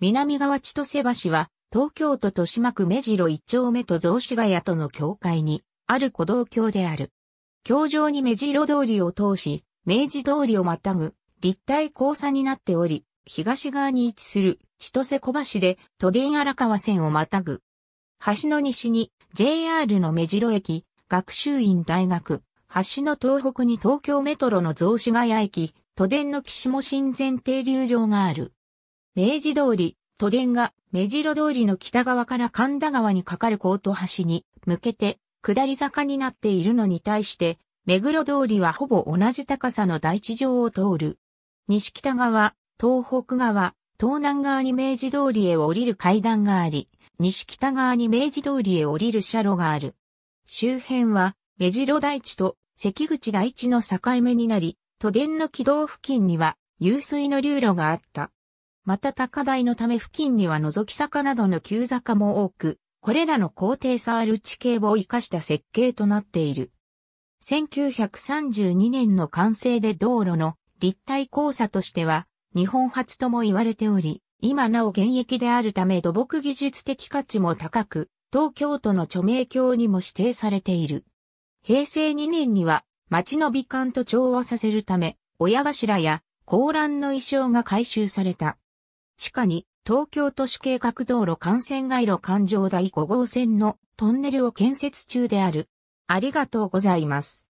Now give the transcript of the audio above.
南側千歳橋は、東京都豊島区目白一丁目と雑司ヶ谷との境界に、ある古道橋である。橋上に目白通りを通し、明治通りをまたぐ、立体交差になっており、東側に位置する千歳小橋で都電荒川線をまたぐ。橋の西に JR の目白駅、学習院大学、橋の東北に東京メトロの雑司ヶ谷駅、都電の岸も新前停留場がある。明治通り、都電が目白通りの北側から神田川に架かるコート橋に向けて下り坂になっているのに対して、目黒通りはほぼ同じ高さの大地上を通る。西北側、東北側、東南側に明治通りへ降りる階段があり、西北側に明治通りへ降りる車路がある。周辺は、目白台地と関口台地の境目になり、都電の軌道付近には、湧水の流路があった。また高台のため付近には覗き坂などの急坂も多く、これらの高低差ある地形を活かした設計となっている。1932年の完成で道路の立体交差としては日本初とも言われており、今なお現役であるため土木技術的価値も高く、東京都の著名橋にも指定されている。平成2年には町の美観と調和させるため、親頭や高欄の意匠が改修された。地下に東京都市計画道路幹線街路環状第5号線のトンネルを建設中である。ありがとうございます。